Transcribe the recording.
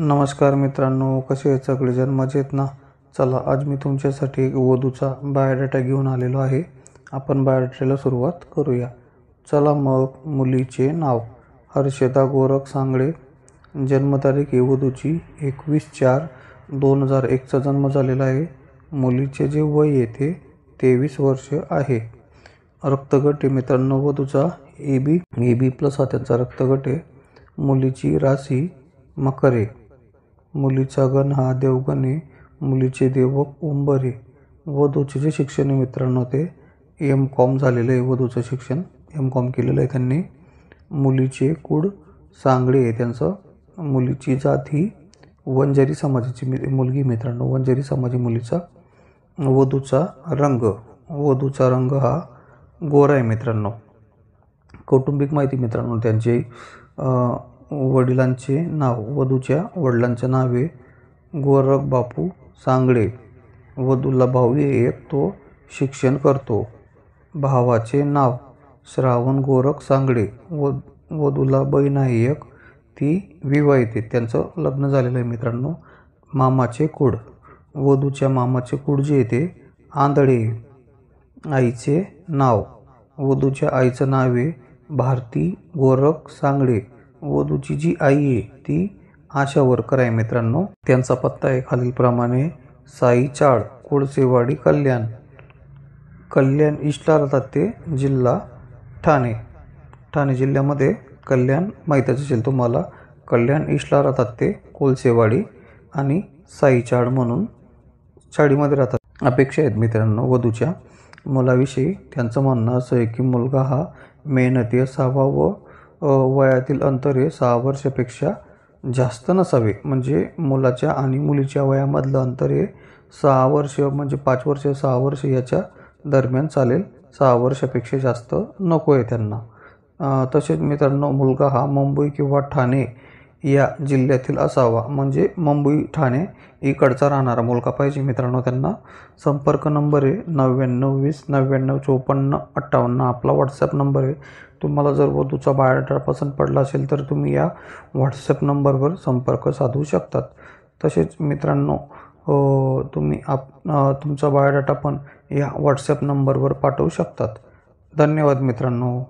नमस्कार मित्रांनो कसे आहेत सगळेजण मजेत ना चला आज मी तुमच्यासाठी एक वधूचा बायोडाटा घेऊन आलेलो आहे आपण बायोडाटाला सुरुवात करूया चला मग मुलीचे नाव हर्षदा गोरख सांगळे जन्मतारीख ही वधूची एकवीस चार दोन हजार एकचा जन्म झालेला आहे मुलीचे जे वय येते तेवीस वर्ष आहे रक्तगट आहे मित्रांनो वधूचा A B A B plus हा त्यांचा रक्तगट आहे मुलीची राशी मकर आहे मुलीचा गण हा देवगण आहे मुलीचे देवक उंबरे वधूचे शिक्षण मित्रांनो ते एम कॉम झालेलं आहे वधूचं शिक्षण एम कॉम केलेलं आहे त्यांनी मुलीचे कूड सांगळे आहे त्यांचं मुलीची जात ही वंजारी समाजाची मी मुलगी मित्रांनो वंजारी समाजी मुलीचा वधूचा रंग वधूचा रंग हा गोरा आहे मित्रांनो कौटुंबिक माहिती मित्रांनो त्यांचे वडिलांचे नाव वधूच्या वडिलांचे नावे बापू सांगळे वधूला भाऊ एक तो शिक्षण करतो भावाचे नाव श्रावण गोरख सांगळे व वधूला बहीण आहे एक ती विवाहिते त्यांचं लग्न झालेलं आहे मित्रांनो मामाचे कुड वधूच्या मामाचे कुड जे येते आंधळे आईचे नाव वधूच्या आईचं नाव आहे भारती गोरख सांगळे वधूची जी आई आहे ती आशा वर्कर आहे मित्रांनो त्यांचा पत्ता आहे खालीलप्रमाणे साई चाळ कोळसेवाडी कल्याण कल्याण इष्टारतात ते जिल्हा ठाणे ठाणे जिल्ह्यामध्ये कल्याण माहीतच असेल तुम्हाला कल्याण इष्टला राहतात ते कोळसेवाडी आणि साईचाड म्हणून चाळीमध्ये राहतात अपेक्षा आहेत मित्रांनो वधूच्या मुलाविषयी त्यांचं म्हणणं असं आहे की मुलगा हा मेहनती असावा व वयातील अंतर हे सहा वर्षापेक्षा जास्त नसावे म्हणजे मुलाच्या आणि मुलीच्या वयामधलं अंतर हे सहा वर्ष म्हणजे पाच वर्ष सहा वर्ष याच्या दरम्यान चालेल सहा वर्षापेक्षा जास्त नको आहे त्यांना तसेच मित्रांनो मुलगा हा मुंबई किंवा ठाणे या जिल्ह्यातील असावा म्हणजे मुंबई ठाणे इकडचा राहणारा मुलगा पाहिजे मित्रांनो त्यांना संपर्क नंबर आहे नव्याण्णव वीस नव्याण्णव चोपन्न अठ्ठावन्न आपला व्हॉट्सॲप नंबर आहे तुम्हाला जर वधूचा बायोडाटा पसंत पडला असेल तर तुम्ही या व्हॉट्सॲप नंबरवर संपर्क साधू शकतात तसेच मित्रांनो तुम्ही आप तुमचा बायोडाटा पण या व्हॉट्सॲप नंबरवर पाठवू शकतात धन्यवाद मित्रांनो